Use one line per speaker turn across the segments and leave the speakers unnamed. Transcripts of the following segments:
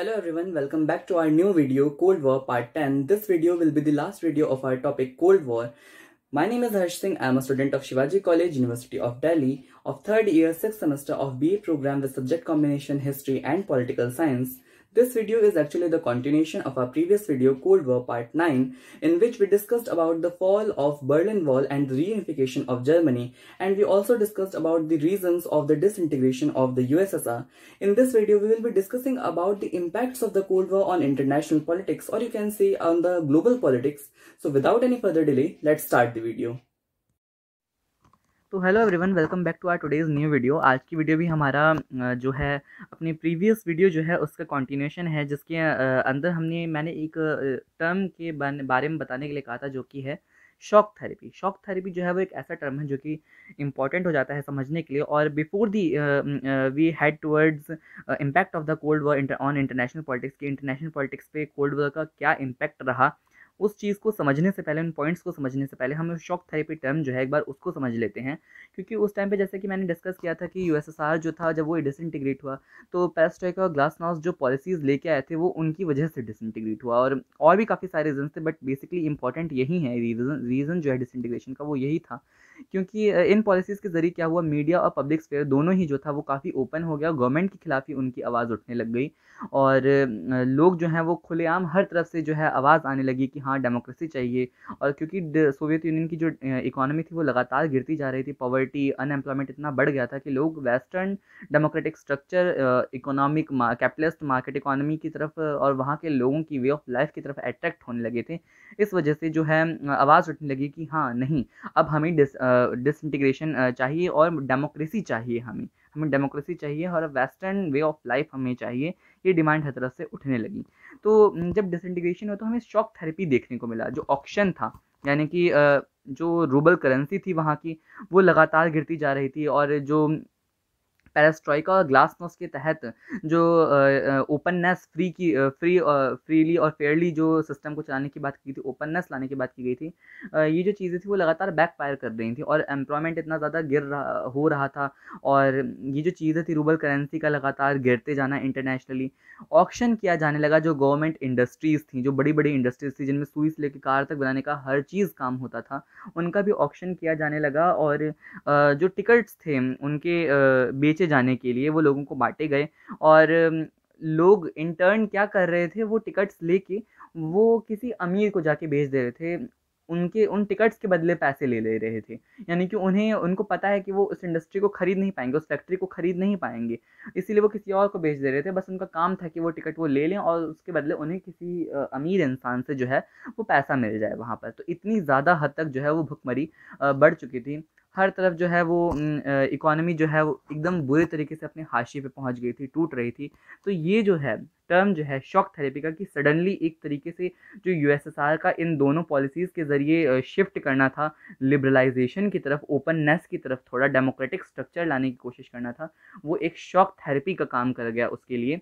Hello everyone, welcome back to our new video Cold War Part 10. This video will be the last video of our topic Cold War. My name is Harsh Singh. I am a student of Shivaji College, University of Delhi of third year 6th semester of BA program with subject combination History and Political Science. This video is actually the continuation of our previous video Cold War Part 9 in which we discussed about the fall of Berlin Wall and the reunification of Germany and we also discussed about the reasons of the disintegration of the USSR. In this video we will be discussing about the impacts of the Cold War on international politics or you can say on the global politics. So without any further delay let's start the video. तो hello everyone welcome back to our today's new video आज की video भी हमारा जो है अपनी previous video जो है उसका कॉन्टीन्यूशन है जिसके अंदर हमने मैंने एक टर्म के बारे में बताने के लिए कहा था जो कि है शॉक थेरेपी शॉक थेरेपी जो है वो एक ऐसा टर्म है जो कि इम्पॉर्टेंट हो जाता है समझने के लिए और before the we head towards impact of the cold war on international politics की इंटरनेशनल पॉलिटिक्स पे कोल्ड वॉर का क्या इम्पैक्ट रहा उस चीज़ को समझने से पहले उन पॉइंट्स को समझने से पहले हम शॉक थेरेपी टर्म जो है एक बार उसको समझ लेते हैं क्योंकि उस टाइम पे जैसे कि मैंने डिस्कस किया था कि यूएसएसआर जो था जब वो डिसइंटीग्रेट हुआ तो पेस्ट्रेका और ग्लास नॉस जो पॉलिसीज़ लेके आए थे वो उनकी वजह से डिसइंटीग्रेट हुआ और और भी काफ़ी सारे रीजन थे बट बेसिकली इंपॉर्टेंट यही है रीज़न रीज़न जो है डिसइंटीग्रेशन का वो यही था क्योंकि इन पॉलिसीज़ के ज़रिए क्या हुआ मीडिया और पब्लिक स्पेयर दोनों ही जो था वो काफ़ी ओपन हो गया गवर्नमेंट के खिलाफ ही उनकी आवाज़ उठने लग गई और लोग जो हैं वो खुलेआम हर तरफ से जो है आवाज़ आने लगी कि हाँ डेमोक्रेसी चाहिए और क्योंकि सोवियत यूनियन की जो इकोनॉमी थी वो लगातार गिरती जा रही थी पॉवर्टी अनएम्प्लॉयमेंट इतना बढ़ गया था कि लोग western democratic structure economic capitalist market economy की तरफ और वहाँ के लोगों की वे ऑफ लाइफ की तरफ अट्रैक्ट होने लगे थे इस वजह से जो है आवाज़ उठने लगी कि हाँ नहीं अब हमें डिसइंटीग्रेशन चाहिए और डेमोक्रेसी चाहिए हमें हमें डेमोक्रेसी चाहिए और वेस्टर्न वे ऑफ लाइफ हमें चाहिए ये डिमांड हर तरफ से उठने लगी तो जब डिसइंटीग्रेशन हुआ तो हमें शॉक थेरेपी देखने को मिला जो ऑक्शन था यानी कि जो रूबल करेंसी थी वहाँ की वो लगातार गिरती जा रही थी और जो पैरास्ट्रॉइका और ग्लासनोस के तहत जो ओपननेस फ्री की फ्री फ्रीली और फेयरली जो सिस्टम को चलाने की बात की थी ओपननेस लाने की बात की गई थी ये जो चीज़ें थी वो लगातार बैक फायर कर रही थी और एम्प्लॉयमेंट इतना ज़्यादा गिर रहा हो रहा था और ये जो चीज़ें थी रूबल करेंसी का लगातार गिरते जाना इंटरनेशनली ऑक्शन किया जाने लगा जो गवर्नमेंट इंडस्ट्रीज़ थी जो बड़ी बड़ी इंडस्ट्रीज़ थी जिनमें सुई से लेकर कार तक बनाने का हर चीज़ काम होता था उनका भी ऑक्शन किया जाने लगा और जो टिकट्स थे उनके बेच नीचे जाने के लिए वो लोगों को बांटे गए और लोग इंटर्न क्या कर रहे थे वो टिकट्स लेके वो किसी अमीर को जाके भेज दे रहे थे उनके उन टिकट्स के बदले पैसे ले ले रहे थे यानी कि उन्हें उनको पता है कि वो उस इंडस्ट्री को खरीद नहीं पाएंगे उस फैक्ट्री को खरीद नहीं पाएंगे इसीलिए वो किसी और को बेच दे रहे थे बस उनका काम था कि वो टिकट वो ले लें और उसके बदले उन्हें किसी अमीर इंसान से जो है वो पैसा मिल जाए वहाँ पर तो इतनी ज़्यादा हद तक जो है वो भुखमरी बढ़ चुकी थी हर तरफ जो है वो इकोनॉमी जो है वो एकदम बुरे तरीके से अपने हाशिए पे पहुंच गई थी टूट रही थी तो ये जो है टर्म जो है शॉक थेरेपी का कि सडनली एक तरीके से जो यूएसएसआर का इन दोनों पॉलिसीज़ के ज़रिए शिफ्ट करना था लिबरलाइजेशन की तरफ ओपननेस की तरफ थोड़ा डेमोक्रेटिक स्ट्रक्चर लाने की कोशिश करना था वो एक शॉक थेरेपी का काम कर गया उसके लिए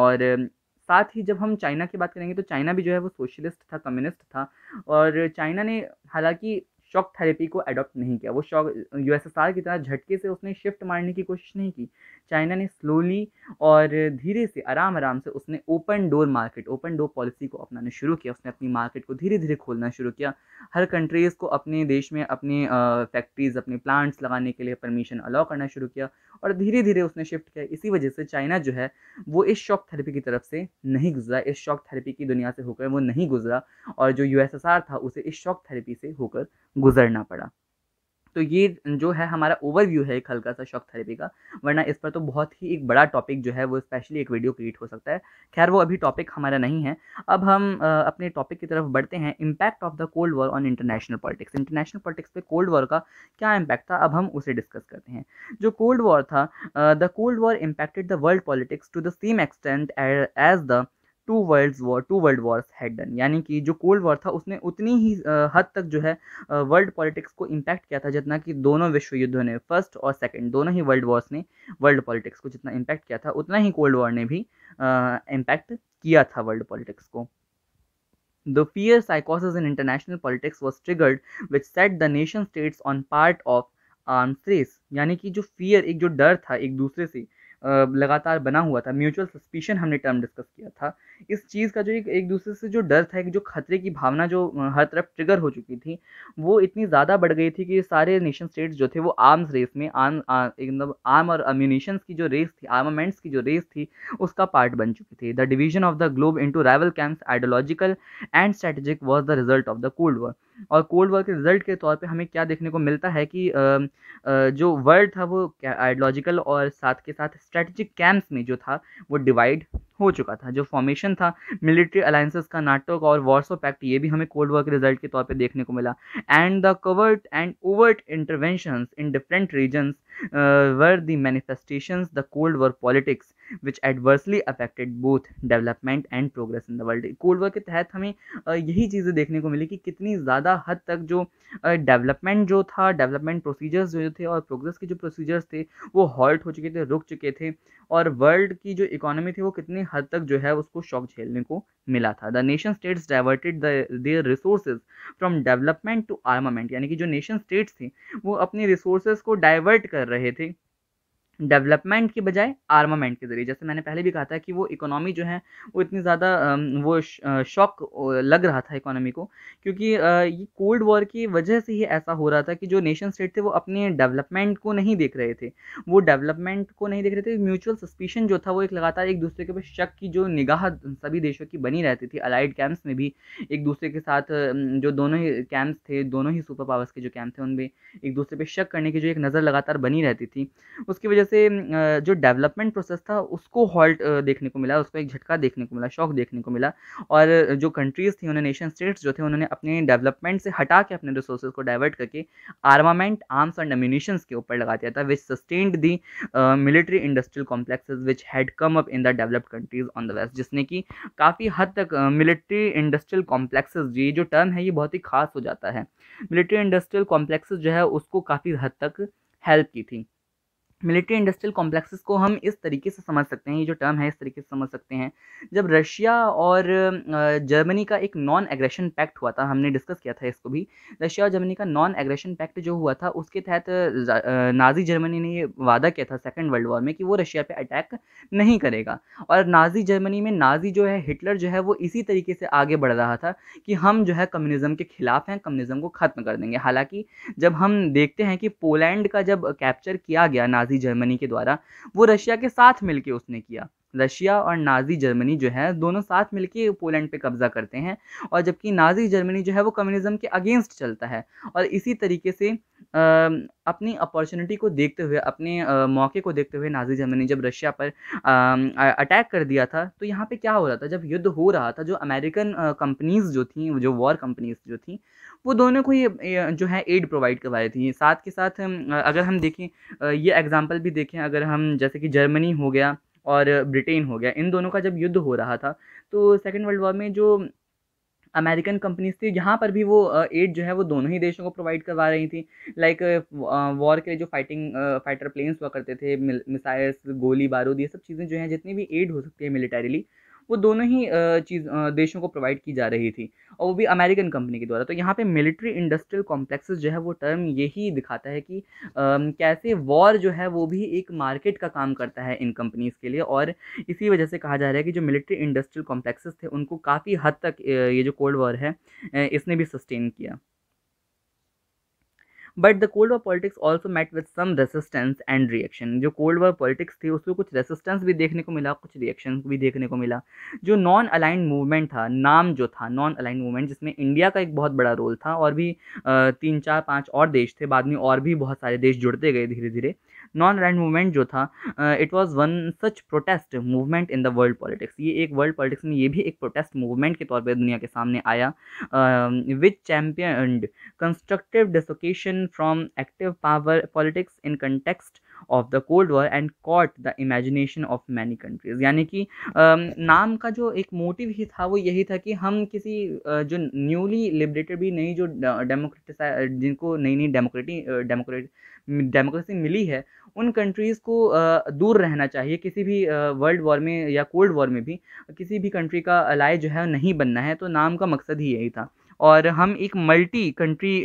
और साथ ही जब हम चाइना की बात करेंगे तो चाइना भी जो है वो सोशलिस्ट था कम्युनिस्ट था और चाइना ने हालांकि शॉक थेरेपी को अडॉप्ट नहीं किया वो शॉक यूएसएसआर की तरह झटके से उसने शिफ्ट मारने की कोशिश नहीं की चाइना ने स्लोली और धीरे से आराम आराम से उसने open door market open door policy को अपनाना शुरू किया उसने अपनी मार्केट को धीरे धीरे खोलना शुरू किया हर कंट्रीज़ को अपने देश में अपने फैक्ट्रीज़ अपने प्लांट्स लगाने के लिए परमिशन अलाउ करना शुरू किया और धीरे धीरे उसने शिफ्ट किया इसी वजह से चाइना जो है वो इस शॉक थेरेपी की तरफ से नहीं गुजरा इस शॉक थेरेपी की दुनिया से होकर वो नहीं गुजरा और जो यूएसएसआर था उसे इस शॉक थेरेपी से होकर गुजरना पड़ा तो ये जो है हमारा ओवरव्यू है एक हल्का सा शॉक थेरेपी का वरना इस पर तो बहुत ही एक बड़ा टॉपिक जो है वो स्पेशली एक वीडियो क्रिएट हो सकता है खैर वो अभी टॉपिक हमारा नहीं है अब हम अपने टॉपिक की तरफ बढ़ते हैं impact of the cold war on international politics international politics पे कोल्ड वॉर का क्या इम्पैक्ट था अब हम उसे डिस्कस करते हैं जो कोल्ड वॉर था the cold war impacted the world politics to the same extent as the two world war two world wars had done यानी कि जो कोल्ड वॉर था उसने उतनी ही हद तक जो है वर्ल्ड पॉलिटिक्स को इम्पैक्ट किया था जितना कि दोनों विश्व युद्धों ने फर्स्ट और सेकेंड दोनों ही वर्ल्ड वॉर्स ने वर्ल्ड पॉलिटिक्स को जितना इम्पैक्ट किया था उतना ही कोल्ड वॉर ने भी इम्पैक्ट किया था वर्ल्ड पॉलिटिक्स को द फियर साइकोसिस in international politics was triggered which set the nation states on part of arms race यानी कि जो फियर एक जो डर था एक दूसरे से लगातार बना हुआ था म्यूचुअल सस्पिशन हमने टर्म डिस्कस किया था इस चीज़ का जो एक एक दूसरे से जो डर था जो खतरे की भावना जो हर तरफ ट्रिगर हो चुकी थी वो इतनी ज़्यादा बढ़ गई थी कि सारे नेशन स्टेट्स जो थे वो आर्म्स रेस में आर्म एकदम आर्म और अम्यूनिशंस की जो रेस थी आर्मामेंट्स की जो रेस थी उसका पार्ट बन चुकी थी the division of the globe into rival camps ideological and strategic was the result of the cold war और कोल्ड वॉर के रिजल्ट के तौर पे हमें क्या देखने को मिलता है कि जो वर्ल्ड था वो आइडियोलॉजिकल और साथ के साथ स्ट्रेटजिक कैंप्स में जो था वो डिवाइड हो चुका था जो फॉर्मेशन था मिलिट्री अलायंसेस का नाटक और ऑफ एक्ट ये भी हमें कोल्ड वॉर के रिजल्ट के तौर पे देखने को मिला and the covert and overt intervention in different regions were the manifestation the cold war politics which adversely affected both development and progress in the world cold war के तहत हमें uh, यही चीज़ें देखने को मिली कि कितनी ज़्यादा हद तक जो डेवलपमेंट uh, जो था डेवलपमेंट प्रोसीजर्स जो थे और प्रोग्रेस के जो प्रोसीजर्स थे वो हॉल्ट हो चुके थे रुक चुके थे और वर्ल्ड की जो इकोनॉमी थी वो कितनी हद तक जो है उसको शौक झेलने को मिला था the nation states diverted their resources from development to armament यानी कि जो नेशन स्टेट्स थे वो अपने रिसोर्सेज को डाइवर्ट कर रहे थे डेवलपमेंट की बजाय आर्मामेंट के ज़रिए जैसे मैंने पहले भी कहा था कि वो इकोनॉमी जो है वो इतनी ज़्यादा वो शॉक लग रहा था इकोनॉमी को क्योंकि ये कोल्ड वॉर की वजह से ही ऐसा हो रहा था कि जो नेशन स्टेट थे वो अपने डेवलपमेंट को नहीं देख रहे थे वो डेवलपमेंट को नहीं देख रहे थे म्यूचुअल सस्पिशन जो था वो एक लगातार एक दूसरे के ऊपर शक की जो निगाह सभी देशों की बनी रहती थी अलाइड कैंप्स में भी एक दूसरे के साथ जो दोनों ही कैंप्स थे दोनों ही सुपर पावर्स के जो कैंप थे उनमें एक दूसरे पर शक करने की जो एक नज़र लगातार बनी रहती थी उसकी वजह से जो डेवलपमेंट प्रोसेस था उसको हॉल्ट देखने को मिला उसको एक झटका देखने को मिला शॉक देखने को मिला और जो कंट्रीज़ थी उन्होंने नेशन स्टेट्स जो थे उन्होंने अपने डेवलपमेंट से हटा के अपने रिसोर्सेज को डाइवर्ट करके आर्मामेंट आर्म्स एंड एम्यूनिशंस के ऊपर लगा दिया था which sustained the military industrial complexes which had come up in the developed countries on the west जिसने कि काफ़ी हद तक मिलिट्री इंडस्ट्रियल कॉम्प्लेक्सेज ये जो टर्म है ये बहुत ही खास हो जाता है मिलिट्री इंडस्ट्रियल कॉम्प्लेक्सेज जो है उसको काफ़ी हद तक हेल्प की थी मिलिट्री इंडस्ट्रियल कॉम्प्लेक्सेस को हम इस तरीके से समझ सकते हैं ये जो टर्म है इस तरीके से समझ सकते हैं जब रशिया और जर्मनी का एक नॉन एग्रेशन पैक्ट हुआ था हमने डिस्कस किया था इसको भी रशिया और जर्मनी का नॉन एग्रेशन पैक्ट जो हुआ था उसके तहत नाजी जर्मनी ने ये वादा किया था सेकेंड वर्ल्ड वॉर में कि वो रशिया पर अटैक नहीं करेगा और नाजी जर्मनी में नाजी जो है हिटलर जो है वो इसी तरीके से आगे बढ़ रहा था कि हम जो है कम्युनिज्म के खिलाफ हैं कम्युनिज्म को ख़त्म कर देंगे हालांकि जब हम देखते हैं कि पोलैंड का जब कैप्चर किया गया नाजी नाजी जर्मनी के द्वारा वो रशिया के साथ मिलकर उसने किया रशिया और नाजी जर्मनी जो है दोनों साथ मिलकर पोलैंड पे कब्जा करते हैं और जबकि नाजी जर्मनी जो है वो कम्युनिज्म के अगेंस्ट चलता है और इसी तरीके से अपनी अपॉर्चुनिटी को देखते हुए अपने मौके को देखते हुए नाजी जर्मनी जब रशिया पर अटैक कर दिया था तो यहाँ पे क्या हो रहा था जब युद्ध हो रहा था जो अमेरिकन कंपनीज जो थी जो वॉर कंपनीज जो थी वो दोनों को ये जो है एड प्रोवाइड करवा रही थी साथ के साथ अगर हम देखें ये एग्ज़ाम्पल भी देखें अगर हम जैसे कि जर्मनी हो गया और ब्रिटेन हो गया इन दोनों का जब युद्ध हो रहा था तो सेकेंड वर्ल्ड वॉर में जो अमेरिकन कंपनीज थी यहाँ पर भी वो एड जो है वो दोनों ही देशों को प्रोवाइड करवा रही थी लाइक वॉर के लिए जो फाइटिंग फाइटर प्लेन्स हुआ करते थे मिसाइल्स गोली बारूद ये सब चीज़ें जो हैं जितनी भी एड हो सकती है मिलिटरीली वो दोनों ही चीज़ देशों को प्रोवाइड की जा रही थी और वो भी अमेरिकन कंपनी के द्वारा तो यहाँ पे मिलिट्री इंडस्ट्रियल कॉम्प्लेक्सेस जो है वो टर्म यही दिखाता है कि आ, कैसे वॉर जो है वो भी एक मार्केट का काम करता है इन कंपनीज़ के लिए और इसी वजह से कहा जा रहा है कि जो मिलिट्री इंडस्ट्रियल कॉम्प्लेक्सेस थे उनको काफ़ी हद तक ये जो कोल्ड वॉर है इसने भी सस्टेन किया but the cold war politics also met with some resistance and reaction जो कोल्ड वॉर पॉलिटिक्स थी उसमें कुछ रेसिस्टेंस भी देखने को मिला कुछ रिएक्शन भी देखने को मिला जो नॉन अलाइन मूवमेंट था नाम जो था नॉन अलाइन मूवमेंट जिसमें इंडिया का एक बहुत बड़ा रोल था और भी तीन चार पाँच और देश थे बाद में और भी बहुत सारे देश जुड़ते गए धीरे धीरे नॉन रैंड मूवमेंट जो था it was one such protest movement in the world politics ये एक वर्ल्ड पॉलिटिक्स में ये भी एक प्रोटेस्ट मूवमेंट के तौर पर दुनिया के सामने आया which champion constructive dissociation from active power politics in context of the cold war and caught the imagination of many countries यानी कि नाम का जो एक मोटिव ही था वो यही था कि हम किसी जो न्यूली लिबरेटेड भी नई जो डेमोक्रेटिस जिनको नई नई डेमोक्रेटी डेमोक्रेट डेमोक्रेसी मिली है उन कंट्रीज़ को दूर रहना चाहिए किसी भी वर्ल्ड वॉर में या कोल्ड वॉर में भी किसी भी कंट्री का अलाय जो है नहीं बनना है तो नाम का मकसद ही यही था और हम एक मल्टी कंट्री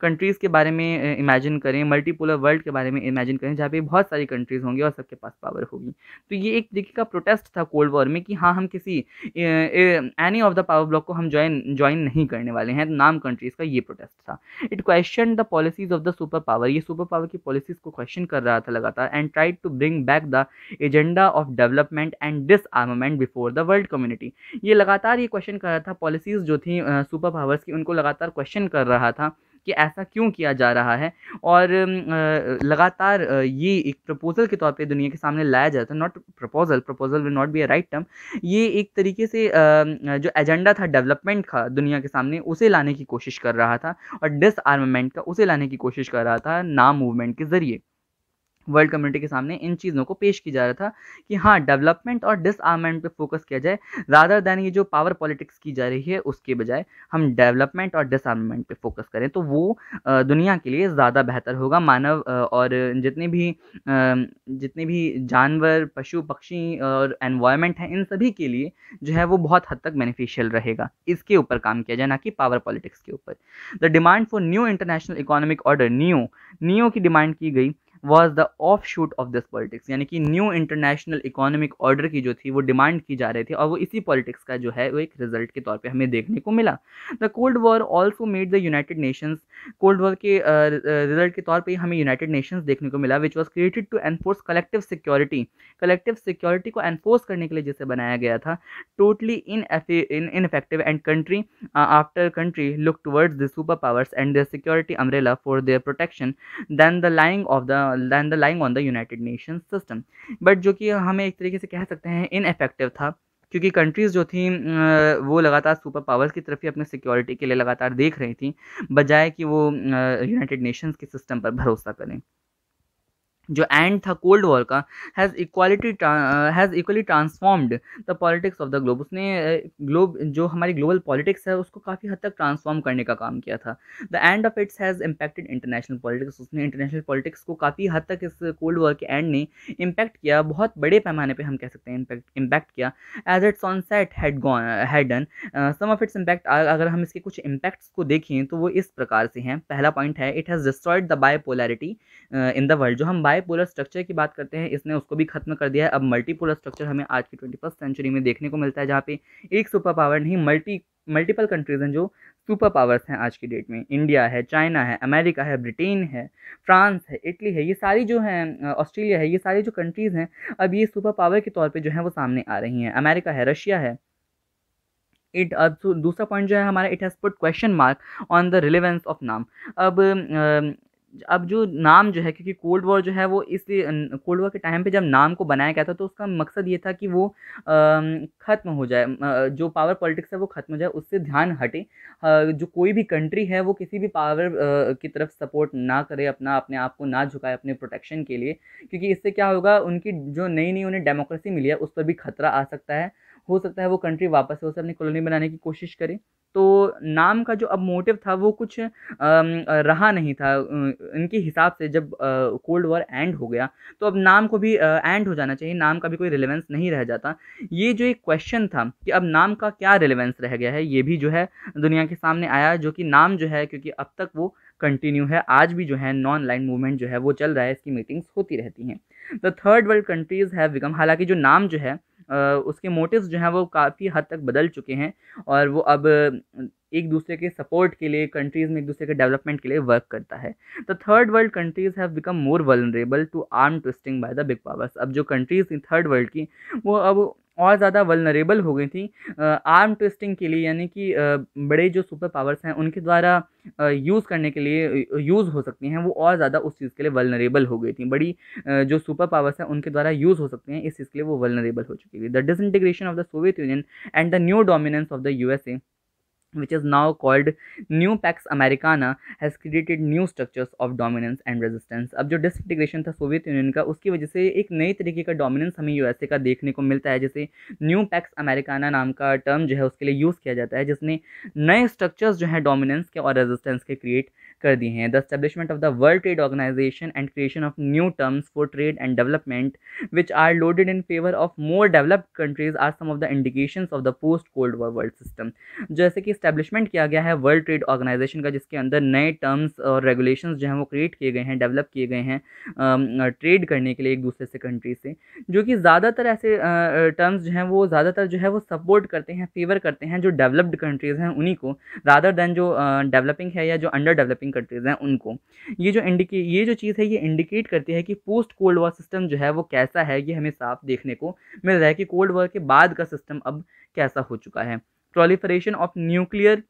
कंट्रीज़ के बारे में इमेजिन करें मल्टीपोलर वर्ल्ड के बारे में इमेजिन करें जहाँ पे बहुत सारी कंट्रीज़ होंगी और सबके पास पावर होगी तो ये एक तरीके का प्रोटेस्ट था कोल्ड वॉर में कि हाँ हम किसी any of the power block को हम ज्वाइन ज्वाइन नहीं करने वाले हैं नाम कंट्रीज़ का ये प्रोटेस्ट था it question the policies of the super power ये सुपर पावर की पॉलिसीज़ को क्वेश्चन कर रहा था लगातार and tried to bring back the agenda of development and disarmament before the world community ये लगातार ये क्वेश्चन कर रहा था पॉलिसीज़ जो थी सुपर ऑफ आवर्स की उनको लगातार क्वेश्चन कर रहा था कि ऐसा क्यों किया जा रहा है और लगातार ये एक प्रपोज़ल के तौर पे दुनिया के सामने लाया जाता है not proposal proposal will not be a right term ये एक तरीके से जो एजेंडा था डेवलपमेंट का दुनिया के सामने उसे लाने की कोशिश कर रहा था और डिसआर्मामेंट का उसे लाने की कोशिश कर रहा था नाम मूवमेंट के ज़रिए वर्ल्ड कम्युनिटी के सामने इन चीज़ों को पेश किया जा रहा था कि हाँ डेवलपमेंट और डिसआर्मेंट पे फोकस किया जाए रादर देन ये जो पावर पॉलिटिक्स की जा रही है उसके बजाय हम डेवलपमेंट और डिसआर्मेंट पे फोकस करें तो वो दुनिया के लिए ज़्यादा बेहतर होगा मानव और जितने भी जितने भी जानवर पशु पक्षी और एनवायरमेंट हैं इन सभी के लिए जो है वो बहुत हद तक बेनिफिशियल रहेगा इसके ऊपर काम किया जाए ना कि पावर पॉलिटिक्स के ऊपर the demand for new international economic order new new की डिमांड की गई was the off shoot of this politics यानी कि न्यू इंटरनेशनल इकोनॉमिक ऑर्डर की जो थी वो डिमांड की जा रही थी और वो इसी पॉलिटिक्स का जो है वो एक रिजल्ट के तौर पर हमें देखने को मिला the cold war also made the united nations cold war के रिजल्ट के तौर पर हमें यूनाइटेड नेशंस देखने को मिला which was created to enforce collective security collective security को एनफोर्स करने के लिए जिसे बनाया गया था totally in ineffective and country after country look towards the super powers and the security umbrella for their protection then the lying of the than the lying on the united nation system but जो कि हमें एक तरीके से कह सकते हैं ineffective था क्योंकि कंट्रीज़ जो थी वो लगातार सुपर पावर्स की तरफ ही अपने सिक्योरिटी के लिए लगातार देख रही थी बजाय कि वो यूनाइटेड नेशंस के सिस्टम पर भरोसा करें जो एंड था कोल्ड वॉर का has equality has equally transformed the politics of the globe उसने ग्लोब uh, जो हमारी ग्लोबल पॉलिटिक्स है उसको काफ़ी हद तक ट्रांसफॉर्म करने का काम किया था the end of its has impacted international politics उसने इंटरनेशनल पॉलिटिक्स को काफ़ी हद तक इस कोल्ड वॉर के एंड ने इम्पैक्ट किया बहुत बड़े पैमाने पर हम कह सकते हैं इम्पैक्ट किया as its on set had gone had done some of its impact अगर हम इसके कुछ इम्पैक्ट्स को देखें तो वो इस प्रकार से हैं पहला पॉइंट है it has destroyed the bipolarity in the world जो हम बाय बायपोलर स्ट्रक्चर की बात करते हैं इसने उसको भी खत्म कर दिया है अब मल्टीपोलर स्ट्रक्चर हमें आज की ट्वेंटी सेंचुरी में देखने को मिलता है जहाँ पे एक सुपर पावर नहीं मल्टी मल्टीपल कंट्रीज हैं जो सुपर पावर्स हैं आज की डेट में इंडिया है चाइना है अमेरिका है ब्रिटेन है फ्रांस है इटली है ये सारी जो हैं ऑस्ट्रेलिया है ये सारी जो कंट्रीज़ हैं अब ये सुपर पावर के तौर पर जो है वो सामने आ रही हैं अमेरिका है रशिया है इट अब दूसरा पॉइंट जो है हमारा it has put question mark on the relevance of NAM अब अब जो नाम जो है क्योंकि कोल्ड वॉर जो है वो इस कोल्ड वॉर के टाइम पे जब नाम को बनाया गया था तो उसका मकसद ये था कि वो ख़त्म हो जाए जो पावर पॉलिटिक्स है वो ख़त्म हो जाए उससे ध्यान हटे जो कोई भी कंट्री है वो किसी भी पावर की तरफ सपोर्ट ना करे अपना अपने आप को ना झुकाए अपने प्रोटेक्शन के लिए क्योंकि इससे क्या होगा उनकी जो नई नई उन्हें डेमोक्रेसी मिली है उस पर भी खतरा आ सकता है हो सकता है वो कंट्री वापस से उसे अपनी कॉलोनी बनाने की कोशिश करे तो नाम का जो अब मोटिव था वो कुछ रहा नहीं था इनके हिसाब से जब कोल्ड वॉर एंड हो गया तो अब नाम को भी एंड हो जाना चाहिए नाम का भी कोई रिलेवेंस नहीं रह जाता ये जो एक क्वेश्चन था कि अब नाम का क्या रिलेवेंस रह गया है ये भी जो है दुनिया के सामने आया जो कि नाम जो है क्योंकि अब तक वो कंटिन्यू है आज भी जो है नॉन लाइन मूवमेंट जो है वो चल रहा है इसकी मीटिंग्स होती रहती हैं the third world countries have become हालांकि जो नाम जो है उसके मोटिव्स जो हैं वो काफ़ी हद तक बदल चुके हैं और वो अब एक दूसरे के सपोर्ट के लिए कंट्रीज़ में एक दूसरे के डेवलपमेंट के लिए वर्क करता है the third world countries have become more vulnerable to arm twisting by the big powers अब जो कंट्रीज़ थी थर्ड वर्ल्ड की वो अब और ज़्यादा वलनरेबल हो गई थी आर्म ट्विस्टिंग के लिए यानी कि बड़े जो सुपर पावर्स हैं उनके द्वारा यूज़ करने के लिए यूज़ हो सकती हैं वो और ज़्यादा उस चीज़ के लिए वलनरेबल हो गई थी बड़ी जो सुपर पावर्स हैं उनके द्वारा यूज़ हो सकती हैं इस चीज़ के लिए वो वलनरेबल हो चुकी थी the disintegration of the Soviet Union and the new dominance of the U which is now called new pax americana has created new structures of dominance and resistance अब जो डिसइंटीग्रेशन था सोवियत यूनियन का उसकी वजह से एक नए तरीके का डोमिनेंस हमें यूएसए का देखने को मिलता है जैसे न्यू पैक्स अमेरिकाना नाम का टर्म जो है उसके लिए यूज़ किया जाता है जिसने नए स्ट्रक्चर्स जो हैं डोमिनेंस के और रेजिस्टेंस के क्रिएट कर दिए हैं the establishment of the World Trade Organisation and creation of new terms for trade and development which are loaded in favour of more developed countries are some of the indication of the post cold war world system जैसे कि establishment किया गया है world Trade organisation का जिसके अंदर नए terms और रेगुलेशन जो हैं वो क्रिएट किए गए हैं डेवलप किए गए हैं ट्रेड करने के लिए एक दूसरे से कंट्री से जो कि ज़्यादातर ऐसे टर्म्स जो हैं वो ज़्यादातर जो है वो सपोर्ट करते हैं फेवर करते हैं जो डेवलप्ड कंट्रीज़ हैं उन्हीं को रादर देन जो डेवलपिंग है या जो अंडर डेवलपिंग कंट्रीज़ हैं उनको ये जो इंडिके ये जो चीज़ है ये इंडिकेट करती है कि पोस्ट कोल्ड वॉर सिस्टम जो है वो कैसा है ये हमें साफ देखने को मिल रहा है कि कोल्ड वॉर के बाद का सिस्टम अब कैसा हो चुका है proliferation of nuclear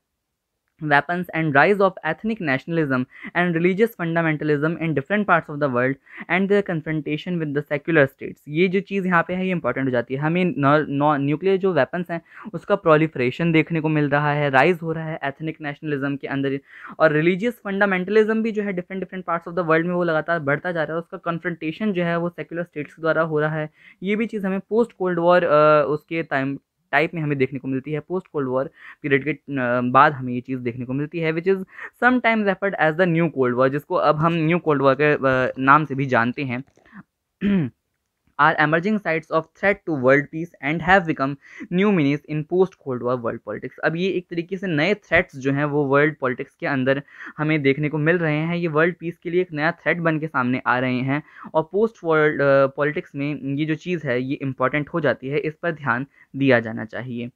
weapons and rise of ethnic nationalism and religious fundamentalism in different parts of the world and their confrontation with the secular states ये जो चीज़ यहाँ पे है ये इंपॉर्टेंट हो जाती है हमें न्यूक्लियर जो वेपन्स हैं उसका प्रोलीफ्रेशन देखने को मिल रहा है राइज हो रहा है एथनिक नेशनलिज्म के अंदर और रिलीजियस फंडामेंटलिज्म भी जो है different different parts of the world में वो लगातार बढ़ता जा रहा है उसका कन्फ्रंटेशन जो है वो सेक्युलर स्टेट्स द्वारा हो रहा है ये भी चीज़ हमें पोस्ट कोल्ड वॉर उसके टाइम टाइप में हमें देखने को मिलती है पोस्ट कोल्ड वॉर पीरियड के बाद हमें ये चीज़ देखने को मिलती है which is sometimes referred as the new cold war जिसको अब हम न्यू कोल्ड वॉर के नाम से भी जानते हैं are emerging sides of threat to world peace and have become new meanings in post cold war world politics अब ये एक तरीके से नए थ्रेट्स जो हैं वो वर्ल्ड पॉलिटिक्स के अंदर हमें देखने को मिल रहे हैं ये वर्ल्ड पीस के लिए एक नया थ्रेट बन के सामने आ रहे हैं और पोस्ट वर्ल्ड पॉलिटिक्स में ये जो चीज़ है ये इंपॉर्टेंट हो जाती है इस पर ध्यान दिया जाना चाहिए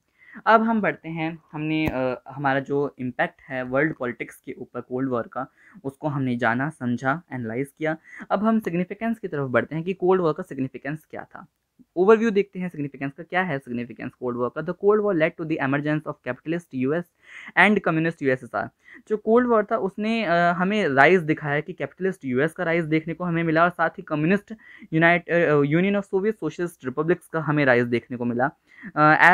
अब हम बढ़ते हैं हमने आ, हमारा जो इम्पैक्ट है वर्ल्ड पॉलिटिक्स के ऊपर कोल्ड वॉर का उसको हमने जाना समझा एनालाइज किया अब हम सिग्निफिकेंस की तरफ बढ़ते हैं कि कोल्ड वॉर का सिग्निफिकेंस क्या था ओवरव्यू देखते हैं सिग्निफिकेंस का क्या है सिग्निफिकेंस कोल्ड वॉर का the cold war led to the emergence of capitalist US and communist USSR जो कोल्ड वॉर था उसने आ, हमें राइज दिखाया कि कैपिटलिस्ट यूएस का राइज देखने को हमें मिला और साथ ही communist unite union of soviet socialist republics का हमें राइज देखने को मिला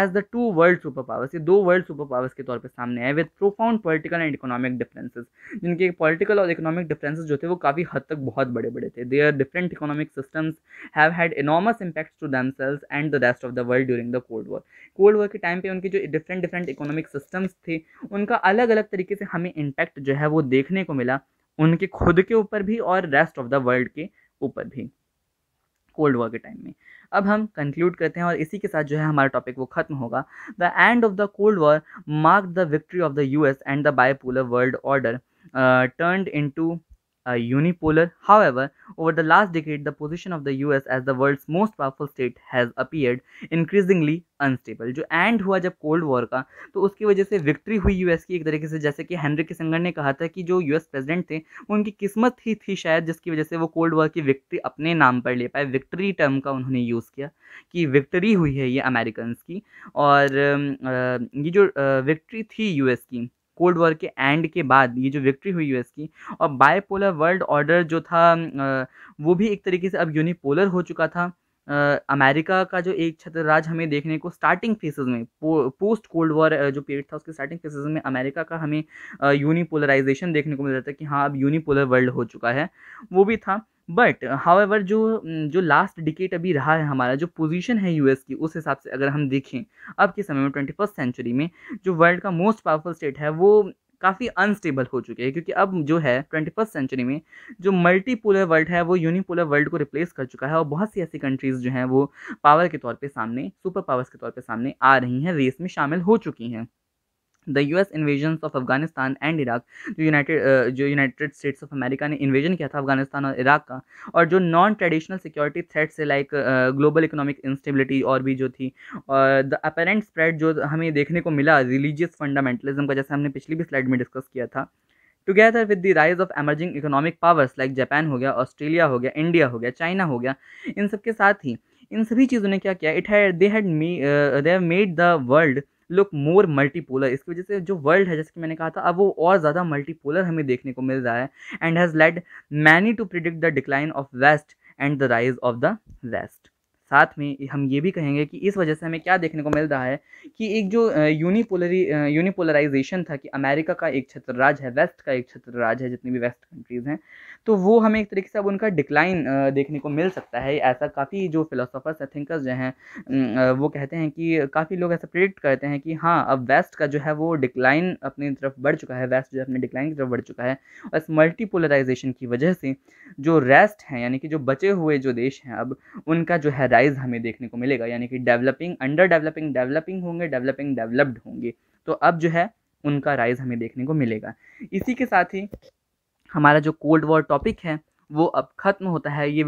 as the two world super powers ये दो वर्ल्ड सुपर पावर्स के तौर पर सामने आए with profound political and economic differences जिनके पोलिटिकल और इकोनॉमिक डिफरेंसेज जो थे वो काफ़ी हद तक बहुत बड़े बड़े थे are different economic systems have had enormous impact to than themselves and the rest of the world during the Cold War. Cold War के time पे उनके जो different different economic systems थे उनका अलग अलग तरीके से हमें impact जो है वो देखने को मिला उनके खुद के ऊपर भी और rest of the world के ऊपर भी कोल्ड वॉर के टाइम में अब हम कंक्लूड करते हैं और इसी के साथ जो है हमारा टॉपिक वो खत्म होगा the end of the cold war mark the victory of the US and the bipolar world order turned into Uh, unipolar. However, over the last decade, the position of the US as the world's most powerful state has appeared increasingly unstable जो end हुआ जब cold war का तो उसकी वजह से victory हुई US की एक तरीके से जैसे कि हेनरी किसंगर ने कहा था कि जो यूएस प्रेसिडेंट थे उनकी किस्मत ही थी शायद जिसकी वजह से वो कोल्ड वॉर की विक्ट्री अपने नाम पर ले पाए विक्ट्री टर्म का उन्होंने यूज़ किया कि विक्ट्री हुई है ये अमेरिकन की और um, uh, ये जो विक्ट्री uh, थी यूएस की कोल्ड वॉर के एंड के बाद ये जो विक्ट्री हुई यूएस की और बायपोलर वर्ल्ड ऑर्डर जो था वो भी एक तरीके से अब यूनिपोलर हो चुका था अमेरिका का जो एक छत्र राज हमें देखने को स्टार्टिंग फेसेस में पो, पोस्ट कोल्ड वॉर जो पीरियड था उसके स्टार्टिंग फेसेस में अमेरिका का हमें यूनिपोलराइजेशन देखने को मिल रहा था कि हाँ अब यूनिपोलर वर्ल्ड हो चुका है वो भी था बट हावेवर जो जो लास्ट डिकेट अभी रहा है हमारा जो पोजीशन है यूएस की उस हिसाब से अगर हम देखें अब के समय में ट्वेंटी फर्स्ट सेंचुरी में जो वर्ल्ड का मोस्ट पावरफुल स्टेट है वो काफ़ी अनस्टेबल हो चुके हैं क्योंकि अब जो है ट्वेंटी फर्स्ट सेंचुरी में जो मल्टीपोलर वर्ल्ड है वो यूनिपोलर वर्ल्ड को रिप्लेस कर चुका है और बहुत सी ऐसी कंट्रीज़ जो हैं वो पावर के तौर पे सामने सुपर पावर्स के तौर पे सामने आ रही हैं रेस में शामिल हो चुकी हैं the U S invasion of Afghanistan and Iraq जो यूनाइटेड uh, जो यूनाइटेड स्टेट्स ऑफ अमेरिका ने इन्वेजन किया था अफगानिस्तान और इराक का और जो नॉन ट्रेडिशनल सिक्योरिटी थ्रेट से लाइक ग्लोबल इकोनॉमिक इंस्टेबिलिटी और भी जो थी और द अपेरेंट स्प्रेड जो हमें देखने को मिला रिलीजियस फंडामेंटलिज्म का जैसे हमने पिछली भी स्लाइड में डिस्कस किया था together with the rise of emerging economic powers like Japan हो गया ऑस्ट्रेलिया हो गया इंडिया हो गया चाइना हो गया इन सब के साथ ही इन सभी चीज़ों ने क्या किया it had they had they have made the world look more multipolar इसकी वजह से जो वर्ल्ड है जैसे कि मैंने कहा था अब वो और ज़्यादा मल्टीपोलर हमें देखने को मिल रहा है and has led many to predict the decline of west and the rise of the west साथ में हम ये भी कहेंगे कि इस वजह से हमें क्या देखने को मिल रहा है कि एक जो यूनिपोलरी यूनिपोलराइजेशन था कि अमेरिका का एक छत्र राज है वेस्ट का एक छत्र राज है जितनी भी वेस्ट कंट्रीज़ हैं तो वो हमें एक तरीके से अब उनका डिक्लाइन देखने को मिल सकता है ऐसा काफ़ी जो फिलोसोफर्स है थिंकर्स जो हैं वो कहते हैं कि काफ़ी लोग ऐसा प्रिडिक्ट करते हैं कि हाँ अब वेस्ट का जो है वो डिक्लाइन अपनी तरफ बढ़ चुका है वेस्ट जो है अपने डिक्लाइन की तरफ बढ़ चुका है और इस मल्टीपोलराइजेशन की वजह से जो रेस्ट हैं यानी कि जो बचे हुए जो देश हैं अब उनका जो है राइज हमें देखने को मिलेगा यानी कि डेवलपिंग अंडर डेवलपिंग डेवलपिंग होंगे डेवलपिंग डेवलप्ड होंगे तो अब जो है उनका राइज हमें देखने को मिलेगा इसी के साथ ही हमारा जो कोल्ड वॉर टॉपिक है वो अब ख़त्म होता है ये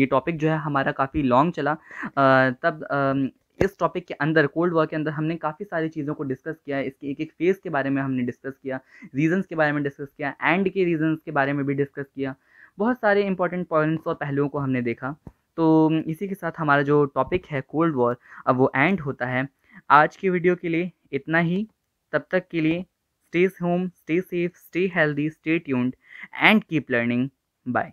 ये टॉपिक जो है हमारा काफ़ी लॉन्ग चला आ, तब आ, इस टॉपिक के अंदर कोल्ड वॉर के अंदर हमने काफ़ी सारी चीज़ों को डिस्कस किया है इसके एक एक फेज़ के बारे में हमने डिस्कस किया रीजंस के बारे में डिस्कस किया एंड के रीजंस के बारे में भी डिस्कस किया बहुत सारे इंपॉर्टेंट पॉइंट्स और पहलुओं को हमने देखा तो इसी के साथ हमारा जो टॉपिक है कोल्ड वॉर अब वो एंड होता है आज की वीडियो के लिए इतना ही तब तक के लिए stay home stay safe stay healthy stay tuned and keep learning bye